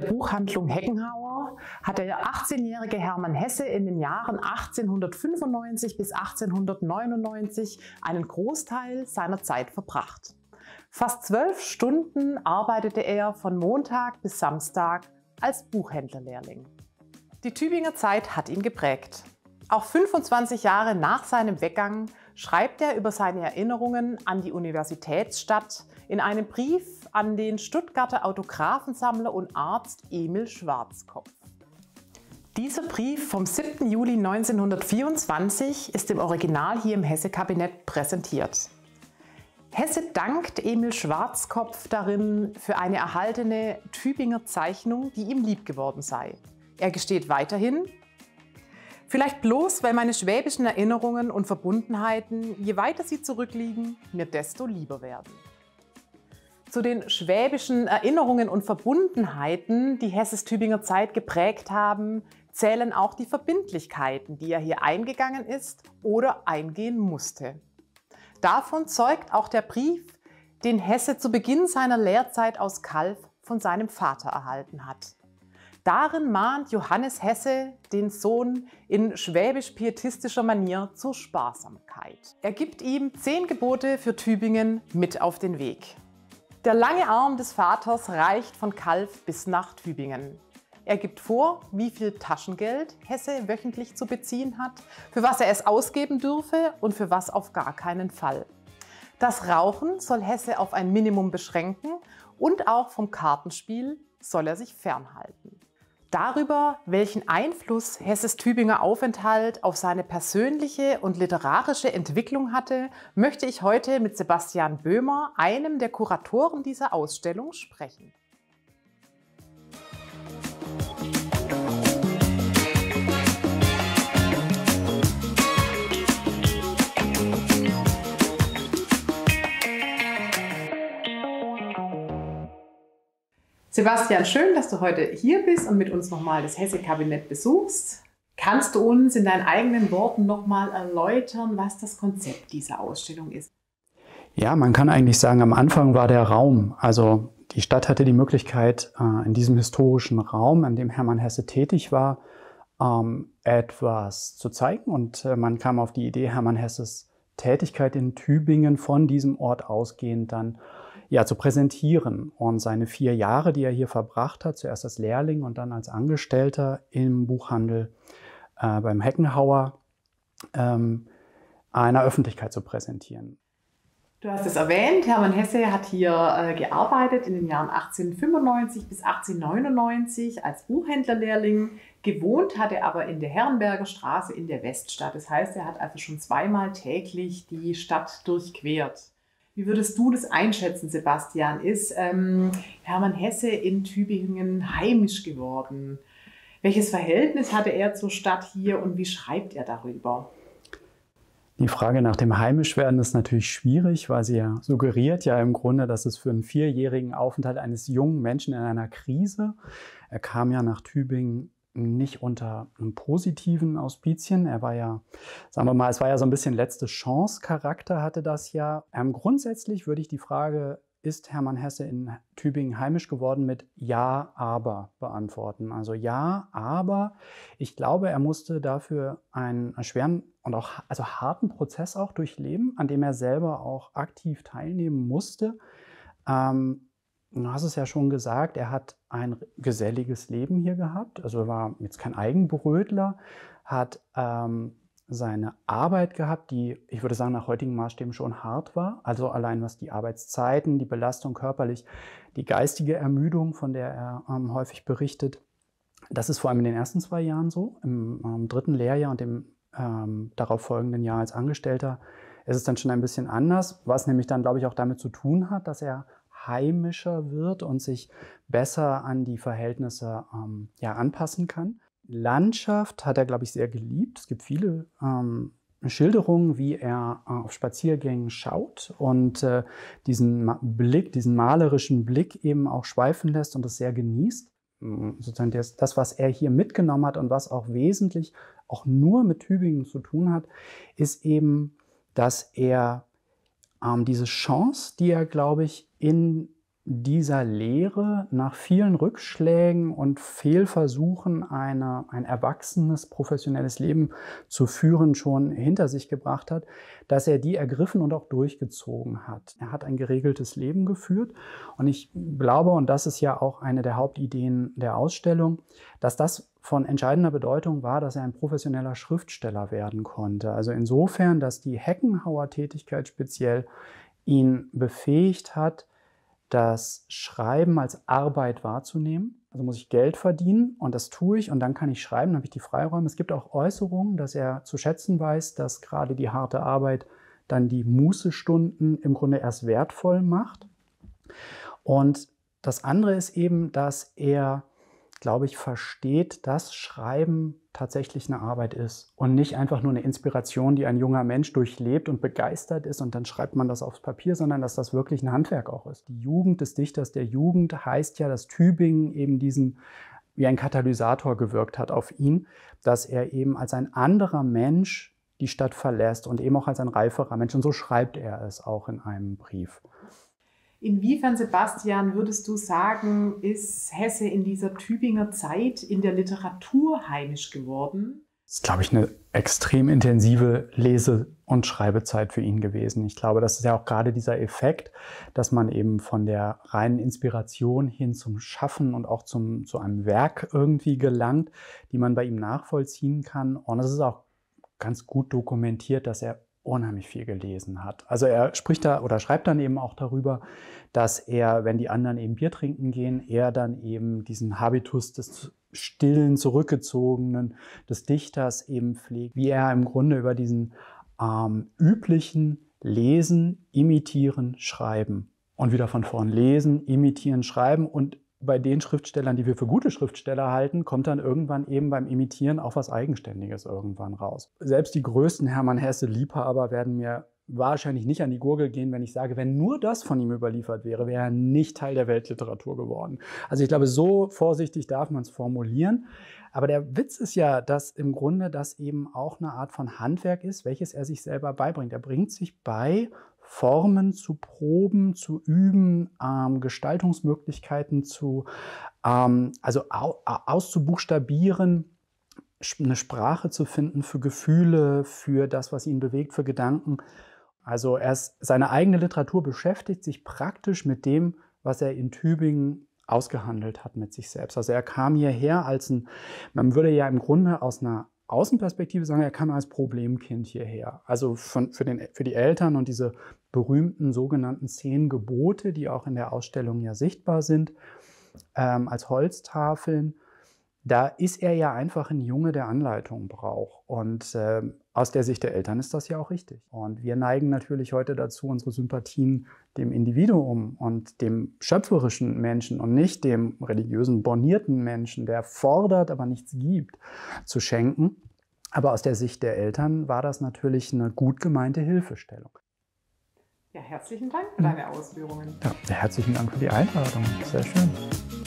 der Buchhandlung Heckenhauer hat der 18-jährige Hermann Hesse in den Jahren 1895 bis 1899 einen Großteil seiner Zeit verbracht. Fast zwölf Stunden arbeitete er von Montag bis Samstag als Buchhändlerlehrling. Die Tübinger Zeit hat ihn geprägt. Auch 25 Jahre nach seinem Weggang schreibt er über seine Erinnerungen an die Universitätsstadt, in einem Brief an den Stuttgarter Autographensammler und Arzt Emil Schwarzkopf. Dieser Brief vom 7. Juli 1924 ist im Original hier im Hesse-Kabinett präsentiert. Hesse dankt Emil Schwarzkopf darin für eine erhaltene Tübinger Zeichnung, die ihm lieb geworden sei. Er gesteht weiterhin, vielleicht bloß, weil meine schwäbischen Erinnerungen und Verbundenheiten, je weiter sie zurückliegen, mir desto lieber werden zu den schwäbischen Erinnerungen und Verbundenheiten, die Hesses Tübinger Zeit geprägt haben, zählen auch die Verbindlichkeiten, die er hier eingegangen ist oder eingehen musste. Davon zeugt auch der Brief, den Hesse zu Beginn seiner Lehrzeit aus Kalf von seinem Vater erhalten hat. Darin mahnt Johannes Hesse den Sohn in schwäbisch-pietistischer Manier zur Sparsamkeit. Er gibt ihm zehn Gebote für Tübingen mit auf den Weg. Der lange Arm des Vaters reicht von Kalf bis nach Tübingen. Er gibt vor, wie viel Taschengeld Hesse wöchentlich zu beziehen hat, für was er es ausgeben dürfe und für was auf gar keinen Fall. Das Rauchen soll Hesse auf ein Minimum beschränken und auch vom Kartenspiel soll er sich fernhalten. Darüber, welchen Einfluss Hesses Tübinger Aufenthalt auf seine persönliche und literarische Entwicklung hatte, möchte ich heute mit Sebastian Böhmer, einem der Kuratoren dieser Ausstellung, sprechen. Sebastian, schön, dass du heute hier bist und mit uns nochmal das Hesse-Kabinett besuchst. Kannst du uns in deinen eigenen Worten nochmal erläutern, was das Konzept dieser Ausstellung ist? Ja, man kann eigentlich sagen, am Anfang war der Raum. Also die Stadt hatte die Möglichkeit, äh, in diesem historischen Raum, an dem Hermann Hesse tätig war, ähm, etwas zu zeigen. Und äh, man kam auf die Idee, Hermann Hesses Tätigkeit in Tübingen von diesem Ort ausgehend dann ja, zu präsentieren. Und seine vier Jahre, die er hier verbracht hat, zuerst als Lehrling und dann als Angestellter im Buchhandel äh, beim Heckenhauer, ähm, einer Öffentlichkeit zu präsentieren. Du hast es erwähnt, Hermann Hesse hat hier äh, gearbeitet in den Jahren 1895 bis 1899 als Buchhändlerlehrling. Gewohnt hat er aber in der Herrenberger Straße in der Weststadt. Das heißt, er hat also schon zweimal täglich die Stadt durchquert. Wie würdest du das einschätzen, Sebastian? Ist ähm, Hermann Hesse in Tübingen heimisch geworden? Welches Verhältnis hatte er zur Stadt hier und wie schreibt er darüber? Die Frage nach dem Heimischwerden ist natürlich schwierig, weil sie ja suggeriert ja im Grunde, dass es für einen vierjährigen Aufenthalt eines jungen Menschen in einer Krise, er kam ja nach Tübingen nicht unter einem positiven Auspizien. Er war ja, sagen wir mal, es war ja so ein bisschen letzte Chance-Charakter hatte das ja. Ähm, grundsätzlich würde ich die Frage, ist Hermann Hesse in Tübingen heimisch geworden, mit Ja, aber beantworten. Also ja, aber ich glaube, er musste dafür einen schweren und auch also harten Prozess auch durchleben, an dem er selber auch aktiv teilnehmen musste. Ähm, Du hast es ja schon gesagt, er hat ein geselliges Leben hier gehabt. Also er war jetzt kein Eigenbrötler, hat ähm, seine Arbeit gehabt, die, ich würde sagen, nach heutigen Maßstäben schon hart war. Also allein was die Arbeitszeiten, die Belastung körperlich, die geistige Ermüdung, von der er ähm, häufig berichtet. Das ist vor allem in den ersten zwei Jahren so. Im ähm, dritten Lehrjahr und dem ähm, darauf folgenden Jahr als Angestellter Es ist dann schon ein bisschen anders, was nämlich dann, glaube ich, auch damit zu tun hat, dass er heimischer wird und sich besser an die Verhältnisse ähm, ja, anpassen kann. Landschaft hat er, glaube ich, sehr geliebt. Es gibt viele ähm, Schilderungen, wie er äh, auf Spaziergängen schaut und äh, diesen Ma Blick, diesen malerischen Blick eben auch schweifen lässt und das sehr genießt. Mm, sozusagen das, das, was er hier mitgenommen hat und was auch wesentlich auch nur mit Tübingen zu tun hat, ist eben, dass er ähm, diese Chance, die er, glaube ich, in dieser Lehre nach vielen Rückschlägen und Fehlversuchen, eine, ein erwachsenes professionelles Leben zu führen, schon hinter sich gebracht hat, dass er die ergriffen und auch durchgezogen hat. Er hat ein geregeltes Leben geführt und ich glaube, und das ist ja auch eine der Hauptideen der Ausstellung, dass das von entscheidender Bedeutung war, dass er ein professioneller Schriftsteller werden konnte. Also insofern, dass die Heckenhauer-Tätigkeit speziell ihn befähigt hat, das Schreiben als Arbeit wahrzunehmen. Also muss ich Geld verdienen und das tue ich und dann kann ich schreiben, dann habe ich die Freiräume. Es gibt auch Äußerungen, dass er zu schätzen weiß, dass gerade die harte Arbeit dann die Mußestunden im Grunde erst wertvoll macht. Und das andere ist eben, dass er glaube ich, versteht, dass Schreiben tatsächlich eine Arbeit ist und nicht einfach nur eine Inspiration, die ein junger Mensch durchlebt und begeistert ist und dann schreibt man das aufs Papier, sondern dass das wirklich ein Handwerk auch ist. Die Jugend des Dichters der Jugend heißt ja, dass Tübingen eben diesen wie ein Katalysator gewirkt hat auf ihn, dass er eben als ein anderer Mensch die Stadt verlässt und eben auch als ein reiferer Mensch. Und so schreibt er es auch in einem Brief. Inwiefern, Sebastian, würdest du sagen, ist Hesse in dieser Tübinger Zeit in der Literatur heimisch geworden? Das ist, glaube ich, eine extrem intensive Lese- und Schreibezeit für ihn gewesen. Ich glaube, das ist ja auch gerade dieser Effekt, dass man eben von der reinen Inspiration hin zum Schaffen und auch zum, zu einem Werk irgendwie gelangt, die man bei ihm nachvollziehen kann. Und es ist auch ganz gut dokumentiert, dass er unheimlich viel gelesen hat. Also er spricht da oder schreibt dann eben auch darüber, dass er, wenn die anderen eben Bier trinken gehen, er dann eben diesen Habitus des stillen, zurückgezogenen, des Dichters eben pflegt, wie er im Grunde über diesen ähm, üblichen Lesen, Imitieren, Schreiben und wieder von vorn lesen, imitieren, schreiben und bei den Schriftstellern, die wir für gute Schriftsteller halten, kommt dann irgendwann eben beim Imitieren auch was Eigenständiges irgendwann raus. Selbst die größten Hermann Hesse-Liebhaber werden mir wahrscheinlich nicht an die Gurgel gehen, wenn ich sage, wenn nur das von ihm überliefert wäre, wäre er nicht Teil der Weltliteratur geworden. Also ich glaube, so vorsichtig darf man es formulieren. Aber der Witz ist ja, dass im Grunde das eben auch eine Art von Handwerk ist, welches er sich selber beibringt. Er bringt sich bei, Formen zu proben, zu üben, ähm, Gestaltungsmöglichkeiten zu, ähm, also au auszubuchstabieren, eine Sprache zu finden für Gefühle, für das, was ihn bewegt, für Gedanken. Also er ist, seine eigene Literatur beschäftigt sich praktisch mit dem, was er in Tübingen ausgehandelt hat mit sich selbst. Also er kam hierher als ein, man würde ja im Grunde aus einer Außenperspektive sagen, er kam als Problemkind hierher. Also von, für, den, für die Eltern und diese berühmten sogenannten zehn Gebote, die auch in der Ausstellung ja sichtbar sind, ähm, als Holztafeln da ist er ja einfach ein Junge, der Anleitung braucht. Und äh, aus der Sicht der Eltern ist das ja auch richtig. Und wir neigen natürlich heute dazu, unsere Sympathien dem Individuum und dem schöpferischen Menschen und nicht dem religiösen, bornierten Menschen, der fordert, aber nichts gibt, zu schenken. Aber aus der Sicht der Eltern war das natürlich eine gut gemeinte Hilfestellung. Ja, herzlichen Dank für deine Ausführungen. Ja, herzlichen Dank für die Einladung. Sehr schön.